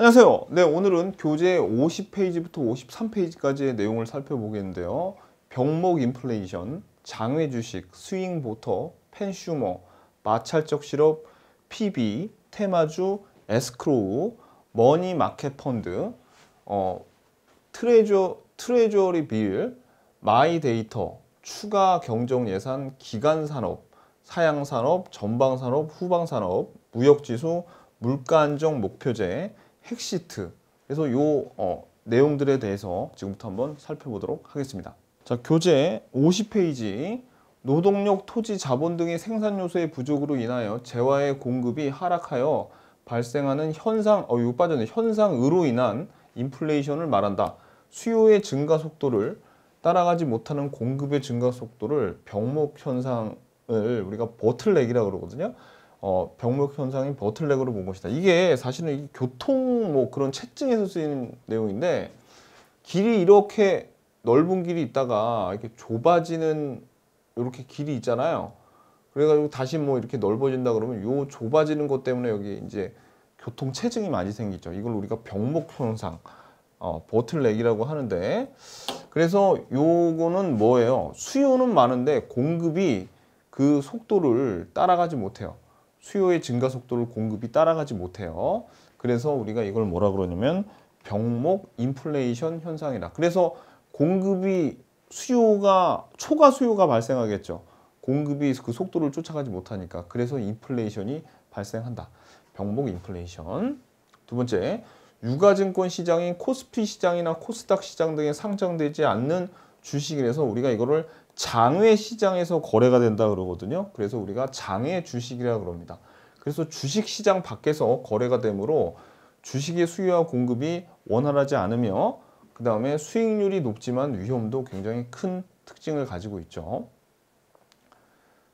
안녕하세요. 네, 오늘은 교재 50페이지부터 53페이지까지의 내용을 살펴보겠는데요. 병목 인플레이션, 장외 주식, 스윙 보터, 펜슈머, 마찰적 실업, PB, 테마주, 에스크로우, 머니 마켓 펀드, 어, 트레저, 트레저리 빌, 마이 데이터, 추가 경정 예산, 기간 산업, 사양 산업, 전방 산업, 후방 산업, 무역 지수, 물가 안정 목표제, 핵시트 그래서 요 어, 내용들에 대해서 지금부터 한번 살펴보도록 하겠습니다 자 교재 50페이지 노동력, 토지, 자본 등의 생산 요소의 부족으로 인하여 재화의 공급이 하락하여 발생하는 현상, 어, 이거 빠졌네. 현상으로 인한 인플레이션을 말한다. 수요의 증가 속도를 따라가지 못하는 공급의 증가 속도를 병목 현상을 우리가 버틀렉이라고 그러거든요. 어, 병목 현상이 버틀렉으로 본 것이다. 이게 사실은 이게 교통 뭐 그런 채증에서 쓰이는 내용인데 길이 이렇게 넓은 길이 있다가 이렇게 좁아지는 이렇게 길이 있잖아요. 그래가지고 다시 뭐 이렇게 넓어진다 그러면 요 좁아지는 것 때문에 여기 이제 교통 체증이 많이 생기죠. 이걸 우리가 병목 현상, 어, 버틀렉이라고 하는데 그래서 요거는 뭐예요? 수요는 많은데 공급이 그 속도를 따라가지 못해요. 수요의 증가 속도를 공급이 따라가지 못해요. 그래서 우리가 이걸 뭐라 그러냐면 병목 인플레이션 현상이다 그래서 공급이 수요가 초과 수요가 발생하겠죠. 공급이 그 속도를 쫓아가지 못하니까 그래서 인플레이션이 발생한다. 병목 인플레이션. 두 번째, 유가증권 시장인 코스피 시장이나 코스닥 시장 등에 상장되지 않는 주식이라서 우리가 이거를 장외 시장에서 거래가 된다 그러거든요. 그래서 우리가 장외 주식이라 그럽니다. 그래서 주식 시장 밖에서 거래가 되므로 주식의 수요와 공급이 원활하지 않으며 그 다음에 수익률이 높지만 위험도 굉장히 큰 특징을 가지고 있죠.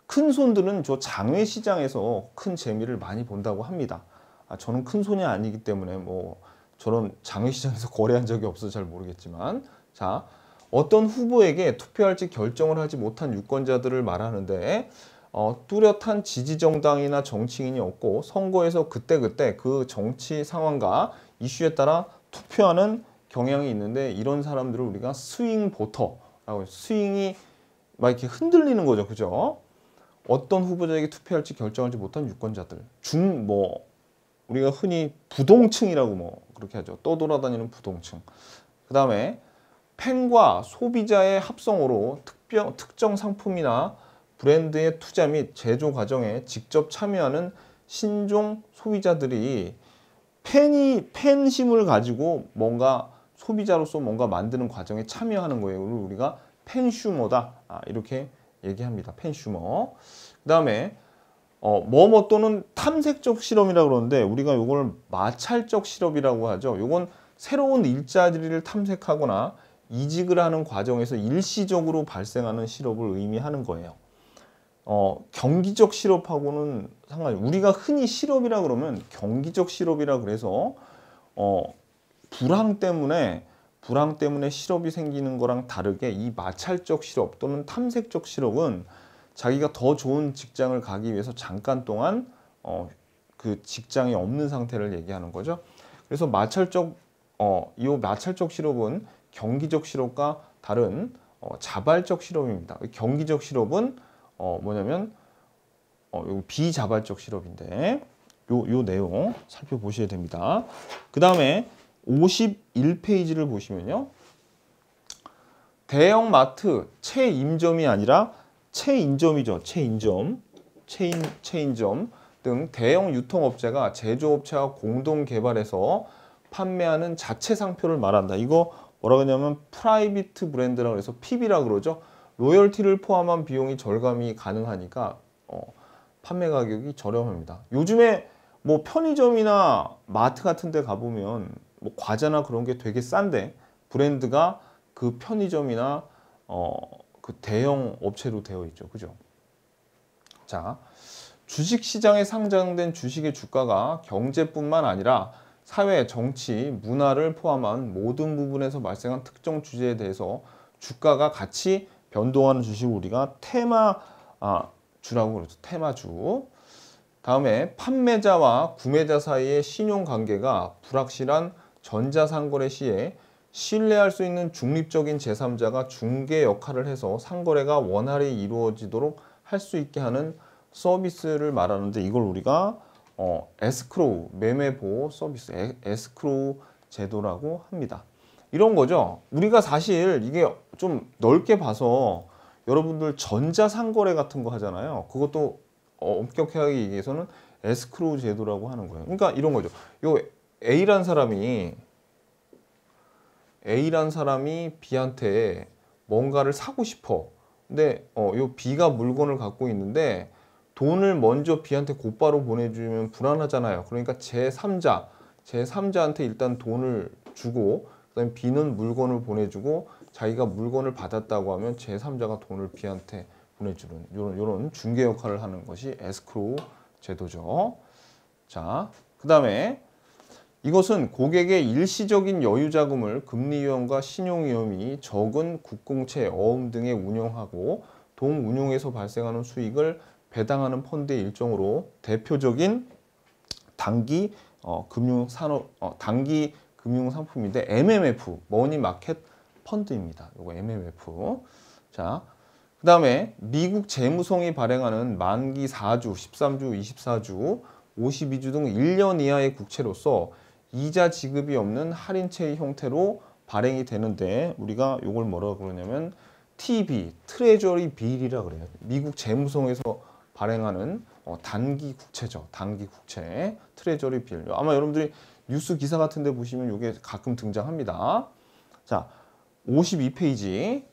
큰 손들은 저 장외 시장에서 큰 재미를 많이 본다고 합니다. 아, 저는 큰 손이 아니기 때문에 뭐저런 장외 시장에서 거래한 적이 없어서 잘 모르겠지만 자 어떤 후보에게 투표할지 결정을 하지 못한 유권자들을 말하는데 어, 뚜렷한 지지 정당이나 정치인이 없고 선거에서 그때그때 그 정치 상황과 이슈에 따라 투표하는 경향이 있는데 이런 사람들을 우리가 스윙 보터라고 아, 스윙이 막 이렇게 흔들리는 거죠. 그죠? 어떤 후보자에게 투표할지 결정하지 못한 유권자들. 중 뭐 우리가 흔히 부동층이라고 뭐 그렇게 하죠. 떠돌아다니는 부동층. 그다음에 팬과 소비자의 합성으로 특별 특정 상품이나 브랜드의 투자 및 제조 과정에 직접 참여하는 신종 소비자들이 팬이 팬심을 가지고 뭔가 소비자로서 뭔가 만드는 과정에 참여하는 거예요. 우리가 팬슈머다 아, 이렇게 얘기합니다. 팬슈머. 그 다음에 어, 뭐뭐 또는 탐색적 실험이라고 그러는데 우리가 이걸 마찰적 실험이라고 하죠. 이건 새로운 일자리를 탐색하거나 이직을 하는 과정에서 일시적으로 발생하는 실업을 의미하는 거예요. 어, 경기적 실업하고는 상관이 우리가 흔히 실업이라 그러면 경기적 실업이라 그래서 어, 불황 때문에 불황 때문에 실업이 생기는 거랑 다르게 이 마찰적 실업 또는 탐색적 실업은 자기가 더 좋은 직장을 가기 위해서 잠깐 동안 어, 그 직장이 없는 상태를 얘기하는 거죠. 그래서 마찰적 어, 이 마찰적 실업은 경기적 실업과 다른 어, 자발적 실업입니다. 경기적 실업은 어, 뭐냐면 어, 요 비자발적 실업인데 요, 요 내용 살펴보셔야 됩니다. 그 다음에 51페이지를 보시면요. 대형마트 체인점이 아니라 체인점이죠. 체인점, 체인, 체인점 등 대형 유통업체가 제조업체와 공동 개발해서 판매하는 자체 상표를 말한다. 이거 뭐라고 했냐면 프라이빗 브랜드라고 해서 p b 라 그러죠. 로열티를 포함한 비용이 절감이 가능하니까 어, 판매 가격이 저렴합니다. 요즘에 뭐 편의점이나 마트 같은 데 가보면 뭐 과자나 그런 게 되게 싼데 브랜드가 그 편의점이나 어, 그 대형 업체로 되어 있죠. 그죠? 자, 주식시장에 상장된 주식의 주가가 경제뿐만 아니라 사회, 정치, 문화를 포함한 모든 부분에서 발생한 특정 주제에 대해서 주가가 같이 변동하는 주식을 우리가 테마 아, 주라고 그러죠. 테마주. 다음에 판매자와 구매자 사이의 신용관계가 불확실한 전자상거래 시에 신뢰할 수 있는 중립적인 제3자가 중개 역할을 해서 상거래가 원활히 이루어지도록 할 수 있게 하는 서비스를 말하는데 이걸 우리가 어, 에스크로우 매매 보호 서비스 에, 에스크로우 제도라고 합니다. 이런 거죠. 우리가 사실 이게 좀 넓게 봐서 여러분들 전자상거래 같은 거 하잖아요. 그것도 어, 엄격하게 얘기해서는 에스크로우 제도라고 하는 거예요. 그러니까 이런 거죠. 요 A란 사람이 A란 사람이 B한테 뭔가를 사고 싶어. 근데 어, 요 B가 물건을 갖고 있는데 돈을 먼저 B한테 곧바로 보내주면 불안하잖아요. 그러니까 제3자, 제3자한테 일단 돈을 주고 그다음에 B는 물건을 보내주고 자기가 물건을 받았다고 하면 제3자가 돈을 B한테 보내주는 이런 요런 중개 역할을 하는 것이 에스크로우 제도죠. 자, 그 다음에 이것은 고객의 일시적인 여유 자금을 금리 위험과 신용 위험이 적은 국공채, 어음 등에 운용하고 동운용에서 발생하는 수익을 배당하는 펀드의 일종으로 대표적인 단기 어, 금융 산업 어, 단기 금융 상품인데 MMF 머니 마켓 펀드입니다. 이거 MMF. 자, 그다음에 미국 재무성이 발행하는 만기 4주, 13주, 24주, 52주 등 1년 이하의 국채로서 이자 지급이 없는 할인채 형태로 발행이 되는데 우리가 이걸 뭐라고 그러냐면 TB, 트레저리 빌이라 그래요. 미국 재무성에서 발행하는 어, 단기 국채죠. 단기 국채 트레저리 빌. 아마 여러분들이 뉴스 기사 같은 데 보시면 이게 가끔 등장합니다. 자, 52페이지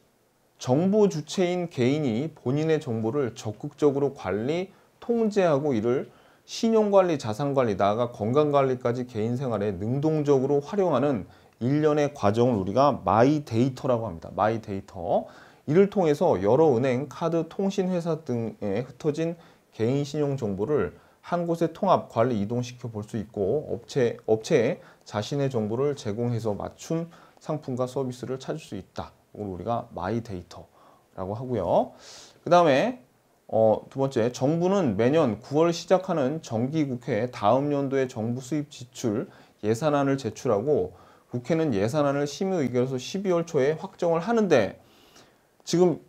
정보 주체인 개인이 본인의 정보를 적극적으로 관리, 통제하고 이를 신용관리, 자산관리, 나아가 건강관리까지 개인생활에 능동적으로 활용하는 일련의 과정을 우리가 마이 데이터라고 합니다. 마이 데이터. 이를 통해서 여러 은행, 카드, 통신회사 등에 흩어진 개인 신용 정보를 한 곳에 통합, 관리, 이동시켜 볼 수 있고 업체, 업체에 자신의 정보를 제공해서 맞춤 상품과 서비스를 찾을 수 있다. 우리가 마이데이터라고 하고요. 그 다음에 어, 두 번째, 정부는 매년 9월 시작하는 정기국회에 다음 연도의 정부 수입 지출 예산안을 제출하고 국회는 예산안을 심의 의결서 12월 초에 확정을 하는데 지금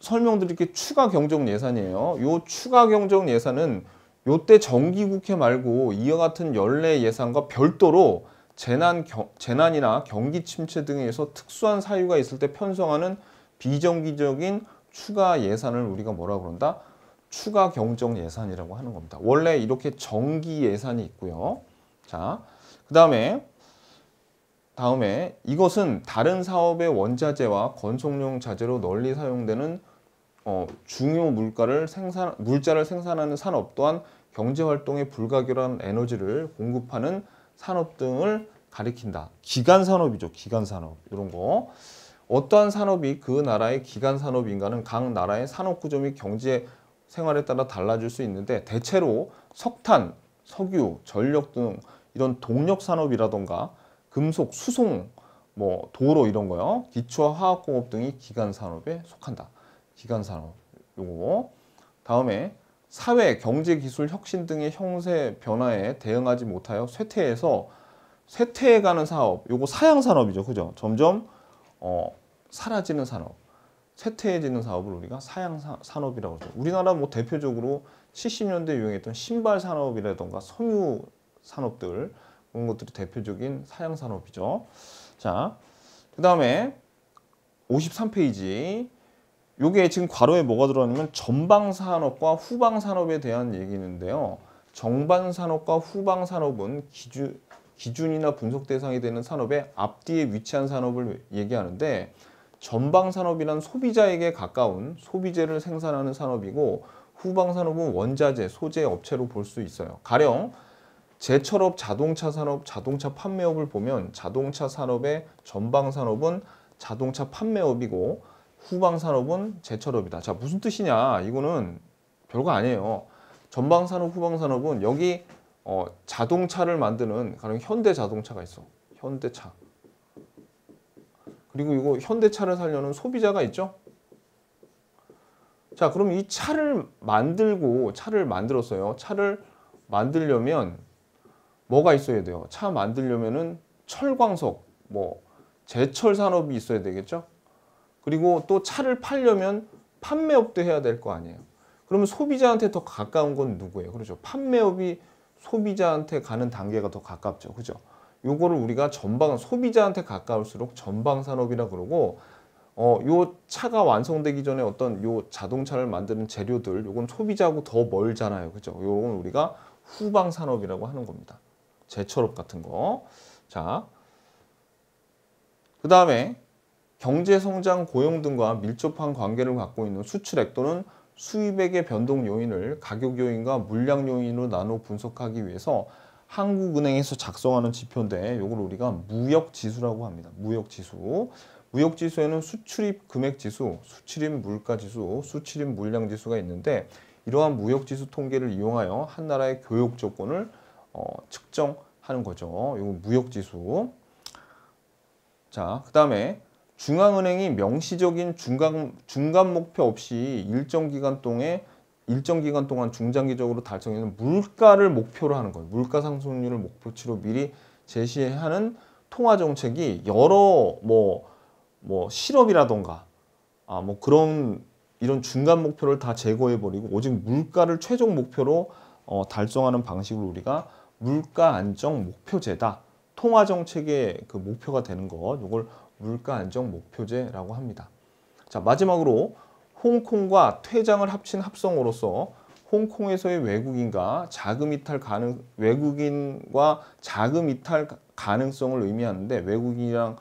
설명드릴게 추가 경정 예산이에요. 요 추가 경정 예산은 요때 정기국회 말고 이와 같은 연례 예산과 별도로 재난, 겨, 재난이나 경기 침체 등에 서 특수한 사유가 있을 때 편성하는 비정기적인 추가 예산을 우리가 뭐라 그런다? 추가 경정 예산이라고 하는 겁니다. 원래 이렇게 정기 예산이 있고요. 자, 그 다음에 다음에 이것은 다른 사업의 원자재와 건속용 자재로 널리 사용되는 어, 중요 물가를 생산, 물자를 생산하는 산업 또한 경제활동에 불가결한 에너지를 공급하는 산업 등을 가리킨다. 기간산업이죠. 기간산업. 이런 거. 어떠한 산업이 그 나라의 기간산업인가는 각 나라의 산업구조 및 경제 생활에 따라 달라질 수 있는데 대체로 석탄, 석유, 전력 등 이런 동력산업이라던가 금속, 수송, 뭐 도로 이런 거요. 기초 화학공업 등이 기간산업에 속한다. 기간산업 요거. 다음에 사회, 경제, 기술, 혁신 등의 형세 변화에 대응하지 못하여 쇠퇴해서 쇠퇴해가는 사업 요거 사양산업이죠. 그죠? 점점 어, 사라지는 산업, 쇠퇴해지는 사업을 우리가 사양산업이라고 하죠. 우리나라 뭐 대표적으로 70년대 유행했던 신발 산업이라던가 섬유 산업들 이런 것들이 대표적인 사양 산업이죠. 자, 그 다음에 53페이지. 요게 지금 괄호에 뭐가 들어가냐면 전방 산업과 후방 산업에 대한 얘기인데요. 정반 산업과 후방 산업은 기준, 기준이나 분석 대상이 되는 산업의 앞뒤에 위치한 산업을 얘기하는데 전방 산업이란 소비자에게 가까운 소비재를 생산하는 산업이고 후방 산업은 원자재, 소재 업체로 볼 수 있어요. 가령 제철업 자동차 산업, 자동차 판매업을 보면 자동차 산업의 전방 산업은 자동차 판매업이고 후방 산업은 제철업이다. 자, 무슨 뜻이냐? 이거는 별거 아니에요. 전방 산업, 후방 산업은 여기 어, 자동차를 만드는 가령 현대 자동차가 있어. 현대차. 그리고 이거 현대차를 살려는 소비자가 있죠. 자, 그럼 이 차를 만들고 차를 만들었어요. 차를 만들려면 뭐가 있어야 돼요? 차 만들려면은 철광석, 뭐 제철 산업이 있어야 되겠죠? 그리고 또 차를 팔려면 판매업도 해야 될 거 아니에요. 그러면 소비자한테 더 가까운 건 누구예요? 그렇죠. 판매업이 소비자한테 가는 단계가 더 가깝죠. 그죠? 요거를 우리가 전방 소비자한테 가까울수록 전방 산업이라 그러고 어, 요 차가 완성되기 전에 어떤 요 자동차를 만드는 재료들 요건 소비자하고 더 멀잖아요. 그죠? 요건 우리가 후방 산업이라고 하는 겁니다. 제철업 같은 거. 자, 그 다음에 경제성장, 고용 등과 밀접한 관계를 갖고 있는 수출액 또는 수입액의 변동 요인을 가격 요인과 물량 요인으로 나눠 분석하기 위해서 한국은행에서 작성하는 지표인데 이걸 우리가 무역지수라고 합니다. 무역지수. 무역지수에는 수출입 금액지수, 수출입 물가지수, 수출입 물량지수가 있는데 이러한 무역지수 통계를 이용하여 한 나라의 교육 조건을 어, 측정하는 거죠. 이거 무역지수. 자, 그 다음에 중앙은행이 명시적인 중간, 중간 목표 없이 일정 기간 동에 일정 기간 동안 중장기적으로 달성하는 물가를 목표로 하는 거예요. 물가 상승률을 목표치로 미리 제시하는 통화 정책이 여러 뭐뭐 뭐 실업이라던가 아뭐 그런 이런 중간 목표를 다 제거해 버리고 오직 물가를 최종 목표로 어, 달성하는 방식으로 우리가 물가 안정 목표제다. 통화 정책의 그 목표가 되는 것, 이걸 물가 안정 목표제라고 합니다. 자 마지막으로 홍콩과 퇴장을 합친 합성으로서 홍콩에서의 외국인과 자금 이탈 가능 외국인과 자금 이탈 가능성을 의미하는데 외국인이랑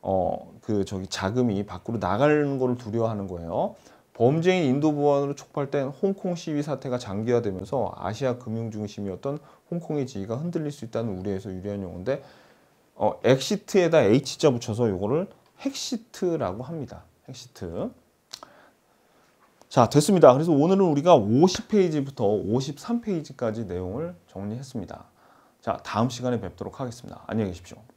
어 그 저기 자금이 밖으로 나가는 것을 두려워하는 거예요. 범죄인 인도 보안으로 촉발된 홍콩 시위 사태가 장기화되면서 아시아 금융 중심이었던 홍콩의 지위가 흔들릴 수 있다는 우려에서 유래한 용어인데 어, 엑시트에다 H자 붙여서 이거를 핵시트라고 합니다. 핵시트. 자 됐습니다. 그래서 오늘은 우리가 50페이지부터 53페이지까지 내용을 정리했습니다. 자 다음 시간에 뵙도록 하겠습니다. 안녕히 계십시오.